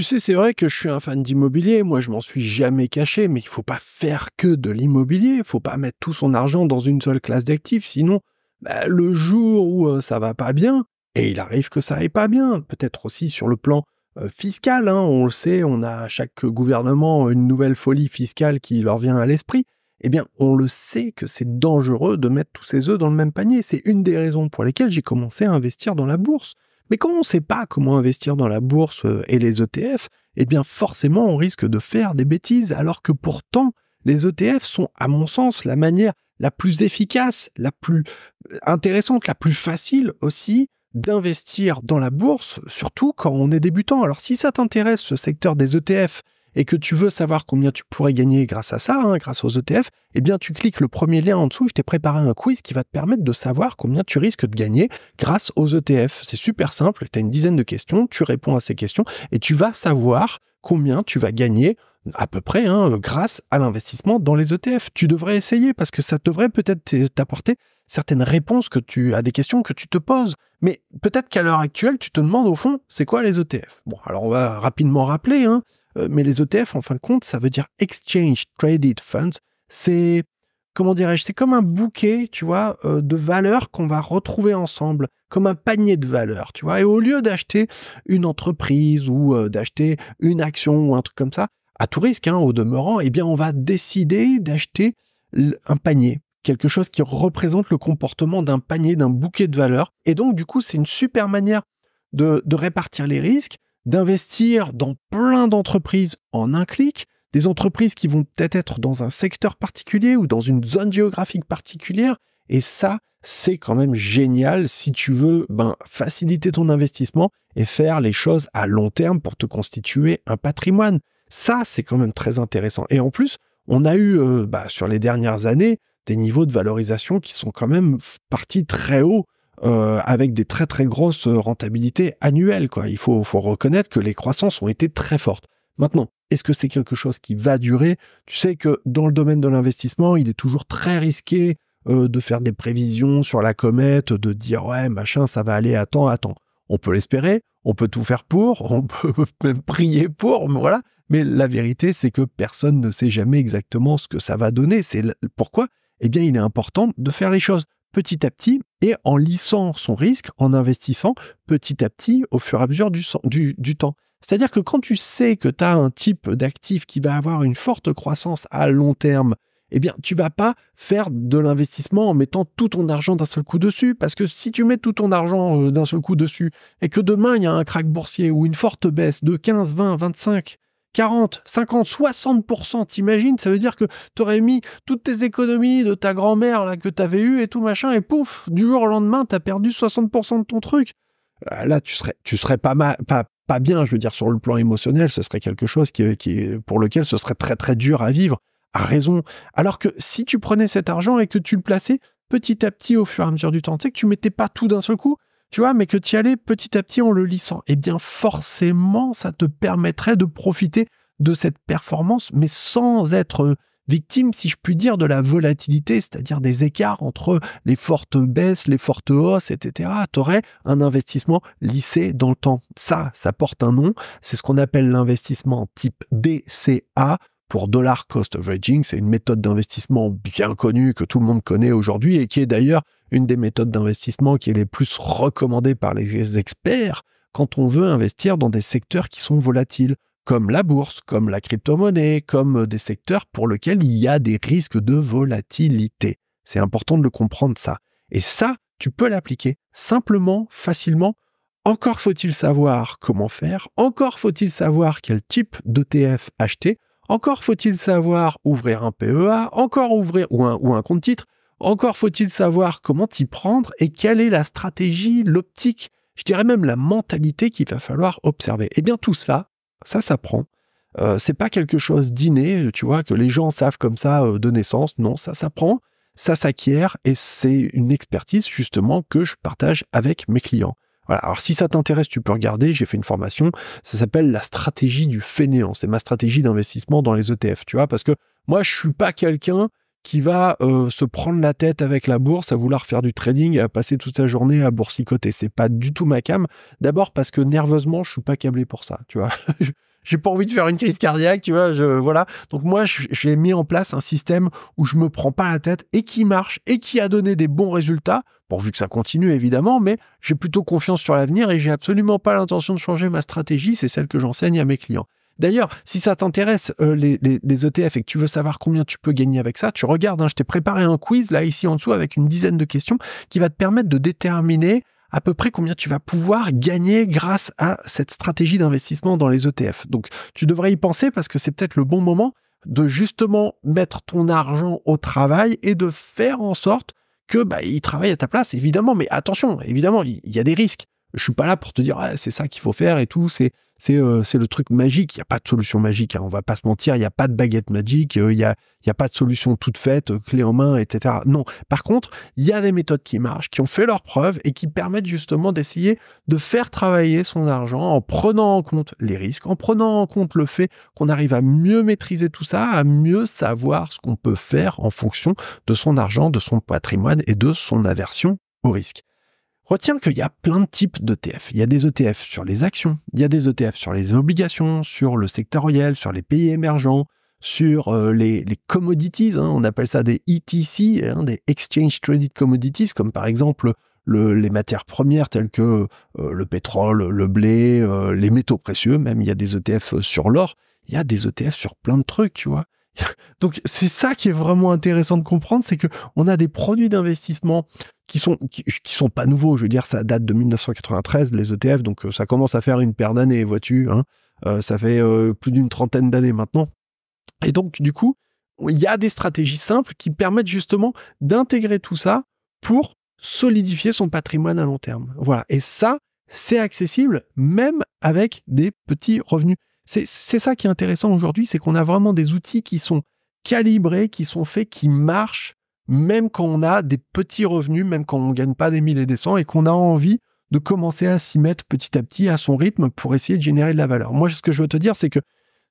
tu sais, c'est vrai que je suis un fan d'immobilier, moi je m'en suis jamais caché, mais il faut pas faire que de l'immobilier, il faut pas mettre tout son argent dans une seule classe d'actifs, sinon bah, le jour où euh, ça va pas bien, et il arrive que ça aille pas bien, peut-être aussi sur le plan euh, fiscal, hein, on le sait, on a à chaque gouvernement une nouvelle folie fiscale qui leur vient à l'esprit, eh bien on le sait que c'est dangereux de mettre tous ses œufs dans le même panier, c'est une des raisons pour lesquelles j'ai commencé à investir dans la bourse. Mais quand on ne sait pas comment investir dans la bourse euh, et les ETF, eh bien forcément on risque de faire des bêtises, alors que pourtant les ETF sont, à mon sens, la manière la plus efficace, la plus euh, intéressante, la plus facile aussi d'investir dans la bourse, surtout quand on est débutant. Alors si ça t'intéresse ce secteur des ETF et que tu veux savoir combien tu pourrais gagner grâce à ça, hein, grâce aux ETF, eh bien tu cliques le premier lien en dessous, je t'ai préparé un quiz qui va te permettre de savoir combien tu risques de gagner grâce aux ETF. C'est super simple, tu as une dizaine de questions, tu réponds à ces questions et tu vas savoir combien tu vas gagner à peu près hein, grâce à l'investissement dans les ETF. Tu devrais essayer parce que ça devrait peut-être t'apporter certaines réponses que tu à des questions que tu te poses. Mais peut-être qu'à l'heure actuelle, tu te demandes au fond, c'est quoi les ETF Bon, alors on va rapidement rappeler. Hein. Euh, mais les ETF, en fin de compte, ça veut dire Exchange Traded Funds. C'est, comment dirais-je, c'est comme un bouquet, tu vois, euh, de valeurs qu'on va retrouver ensemble, comme un panier de valeurs, tu vois. Et au lieu d'acheter une entreprise ou euh, d'acheter une action ou un truc comme ça, à tout risque, hein, au demeurant, eh bien, on va décider d'acheter un panier, quelque chose qui représente le comportement d'un panier, d'un bouquet de valeurs. Et donc, du coup, c'est une super manière de répartir les risques, d'investir dans plein d'entreprises en un clic, des entreprises qui vont peut-être être dans un secteur particulier ou dans une zone géographique particulière. Et ça, c'est quand même génial si tu veux ben, faciliter ton investissement et faire les choses à long terme pour te constituer un patrimoine. Ça, c'est quand même très intéressant. Et en plus, on a eu euh, bah, sur les dernières années des niveaux de valorisation qui sont quand même partis très haut. Euh, avec des très très grosses euh, rentabilités annuelles. Quoi. Il faut, faut reconnaître que les croissances ont été très fortes. Maintenant, est-ce que c'est quelque chose qui va durer Tu sais que dans le domaine de l'investissement, il est toujours très risqué euh, de faire des prévisions sur la comète, de dire ouais machin, ça va aller, à temps à temps ». On peut l'espérer, on peut tout faire pour, on peut même prier pour, mais voilà. Mais la vérité, c'est que personne ne sait jamais exactement ce que ça va donner. C'est pourquoi, eh bien, il est important de faire les choses petit à petit et en lissant son risque, en investissant petit à petit au fur et à mesure du, temps. C'est-à-dire que quand tu sais que tu as un type d'actif qui va avoir une forte croissance à long terme, eh bien, tu vas pas faire de l'investissement en mettant tout ton argent d'un seul coup dessus, parce que si tu mets tout ton argent euh, d'un seul coup dessus, et que demain il y a un crack boursier ou une forte baisse de 15, 20, 25, 40, 50, 60%, t'imagines Ça veut dire que tu aurais mis toutes tes économies de ta grand-mère là que t'avais eu et tout machin, et pouf, du jour au lendemain, t'as perdu 60% de ton truc. Euh, là, tu serais, tu serais pas, pas, bien, je veux dire, sur le plan émotionnel, ce serait quelque chose qui, qui, pour lequel ce serait très très dur à vivre, à raison. Alors que si tu prenais cet argent et que tu le plaçais petit à petit au fur et à mesure du temps, tu sais que tu mettais pas tout d'un seul coup, tu vois, mais que tu y allais petit à petit en le lissant, eh bien forcément, ça te permettrait de profiter de cette performance, mais sans être euh, victime, si je puis dire, de la volatilité, c'est-à-dire des écarts entre les fortes baisses, les fortes hausses, etc. Tu aurais un investissement lissé dans le temps. Ça, ça porte un nom, c'est ce qu'on appelle l'investissement type DCA, pour dollar cost averaging. C'est une méthode d'investissement bien connue que tout le monde connaît aujourd'hui et qui est d'ailleurs une des méthodes d'investissement qui est les plus recommandées par les experts quand on veut investir dans des secteurs qui sont volatiles, comme la bourse, comme la crypto-monnaie, comme euh, des secteurs pour lesquels il y a des risques de volatilité. C'est important de le comprendre ça. Et ça, tu peux l'appliquer simplement, facilement. Encore faut-il savoir comment faire, encore faut-il savoir quel type d'ETF acheter, encore faut-il savoir ouvrir un PEA, encore ouvrir ou un, compte titre. Encore faut-il savoir comment t'y prendre et quelle est la stratégie, l'optique, je dirais même la mentalité qu'il va falloir observer. Eh bien tout ça, ça s'apprend. Euh, c'est pas quelque chose d'inné, tu vois, que les gens savent comme ça euh, de naissance. Non, ça s'apprend, ça s'acquiert et c'est une expertise justement que je partage avec mes clients. Alors si ça t'intéresse, tu peux regarder. J'ai fait une formation. Ça s'appelle la stratégie du fainéant. C'est ma stratégie d'investissement dans les ETF. Tu vois, parce que moi, je suis pas quelqu'un qui va euh, se prendre la tête avec la bourse, à vouloir faire du trading, à passer toute sa journée à boursicoter. C'est pas du tout ma cam. D'abord parce que nerveusement, je suis pas câblé pour ça. Tu vois, j'ai pas envie de faire une crise cardiaque, tu vois, je, voilà. Donc moi, j'ai mis en place un système où je me prends pas la tête et qui marche et qui a donné des bons résultats, pourvu que ça continue évidemment, mais j'ai plutôt confiance sur l'avenir et j'ai absolument pas l'intention de changer ma stratégie, c'est celle que j'enseigne à mes clients. D'ailleurs, si ça t'intéresse, euh, les, ETF, e et que tu veux savoir combien tu peux gagner avec ça, tu regardes, hein, je t'ai préparé un quiz là, ici en dessous, avec une dizaine de questions qui va te permettre de déterminer à peu près combien tu vas pouvoir gagner grâce à cette stratégie d'investissement dans les ETF. Donc tu devrais y penser parce que c'est peut-être le bon moment de justement mettre ton argent au travail et de faire en sorte que bah, il travaille à ta place, évidemment. Mais attention, évidemment, il y a des risques. Je suis pas là pour te dire ah, c'est ça qu'il faut faire et tout. C'est euh, c'est le truc magique. Il n'y a pas de solution magique, on hein, on va pas se mentir. Il n'y a pas de baguette magique, euh, il n'y a, a pas de solution toute faite, euh, clé en main, etc. Non. Par contre, il y a des méthodes qui marchent, qui ont fait leurs preuves et qui permettent justement d'essayer de faire travailler son argent en prenant en compte les risques, en prenant en compte le fait qu'on arrive à mieux maîtriser tout ça, à mieux savoir ce qu'on peut faire en fonction de son argent, de son patrimoine et de son aversion au risque. Retiens qu'il y a plein de types d'ETF. Il y a des ETF sur les actions, il y a des ETF sur les obligations, sur le sectoriel, sur les pays émergents, sur euh, les, commodities, hein. on appelle ça des ETC, hein, des Exchange Traded Commodities, comme par exemple les matières premières telles que euh, le pétrole, le blé, euh, les métaux précieux, même il y a des ETF sur l'or, il y a des ETF sur plein de trucs, tu vois. Donc c'est ça qui est vraiment intéressant de comprendre, c'est que on a des produits d'investissement qui sont qui, sont pas nouveaux. Je veux dire, ça date de 1993 les ETF, donc euh, ça commence à faire une paire d'années, vois-tu. Hein. Euh, ça fait euh, plus d'une trentaine d'années maintenant. Et donc du coup, il y a des stratégies simples qui permettent justement d'intégrer tout ça pour solidifier son patrimoine à long terme. Voilà. Et ça, c'est accessible même avec des petits revenus. C'est ça qui est intéressant aujourd'hui, c'est qu'on a vraiment des outils qui sont calibrés, qui sont faits, qui marchent, même quand on a des petits revenus, même quand on ne gagne pas des mille et des cents, et qu'on a envie de commencer à s'y mettre petit à petit à son rythme pour essayer de générer de la valeur. Moi, ce que je veux te dire, c'est que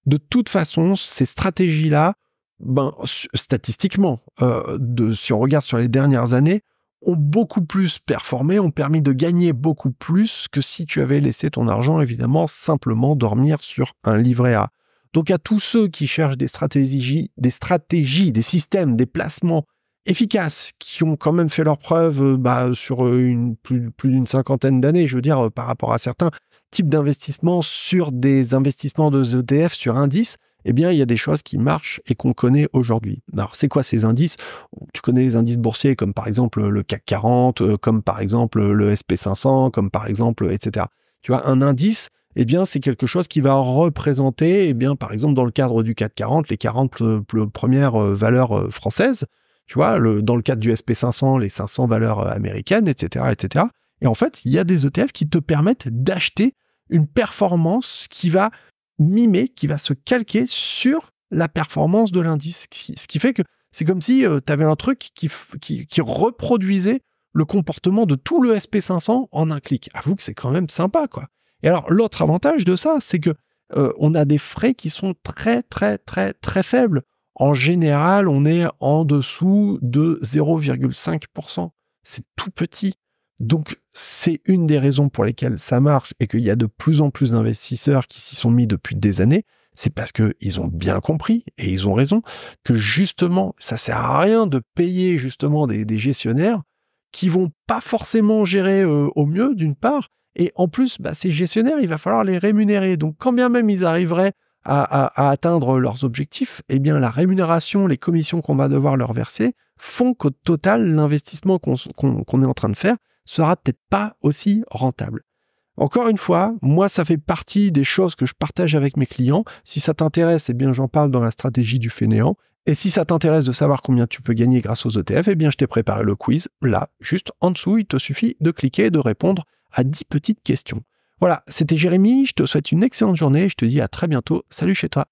de toute façon, ces stratégies-là, ben, statistiquement, euh, si on regarde sur les dernières années, ont beaucoup plus performé, ont permis de gagner beaucoup plus que si tu avais laissé ton argent, évidemment, simplement dormir sur un livret A. Donc à tous ceux qui cherchent des stratégies, des stratégies, des systèmes, des placements efficaces, qui ont quand même fait leurs preuves euh, bah, sur euh, plus, plus d'une cinquantaine d'années, je veux dire, euh, par rapport à certains types d'investissements sur des investissements de ETF, sur indices, eh bien, il y a des choses qui marchent et qu'on connaît aujourd'hui. Alors, c'est quoi ces indices Tu connais les indices boursiers comme par exemple le CAC 40, euh, comme par exemple le SP500, comme par exemple, etc. Tu vois, un indice, eh bien, c'est quelque chose qui va représenter, eh bien, par exemple, dans le cadre du CAC 40, les 40 premières euh, valeurs euh, françaises, tu vois, dans le cadre du SP500, les 500 valeurs américaines, etc., etc. Et en fait, il y a des ETF qui te permettent d'acheter une performance qui va mimé, qui va se calquer sur la performance de l'indice. Ce qui fait que c'est comme si euh, tu avais un truc qui, qui, reproduisait le comportement de tout le SP500 en un clic. Avoue que c'est quand même sympa, quoi. Et alors, l'autre avantage de ça, c'est que euh, on a des frais qui sont très, très, très, très faibles. En général, on est en dessous de 0,5%. C'est tout petit. Donc, c'est une des raisons pour lesquelles ça marche et qu'il y a de plus en plus d'investisseurs qui s'y sont mis depuis des années. C'est parce qu'ils ont bien compris, et ils ont raison, que justement, ça sert à rien de payer justement des, gestionnaires qui vont pas forcément gérer euh, au mieux, d'une part, et en plus, bah, ces gestionnaires, il va falloir les rémunérer. Donc, quand bien même ils arriveraient à, atteindre leurs objectifs, eh bien, la rémunération, les commissions qu'on va devoir leur verser font qu'au total, l'investissement qu'on est en train de faire, sera peut-être pas aussi rentable. Encore une fois, moi, ça fait partie des choses que je partage avec mes clients. Si ça t'intéresse, eh bien, j'en parle dans la stratégie du fainéant. Et si ça t'intéresse de savoir combien tu peux gagner grâce aux ETF, eh bien, je t'ai préparé le quiz. Là, juste en dessous, il te suffit de cliquer et de répondre à 10 petites questions. Voilà, c'était Jérémy. Je te souhaite une excellente journée. Je te dis à très bientôt. Salut chez toi.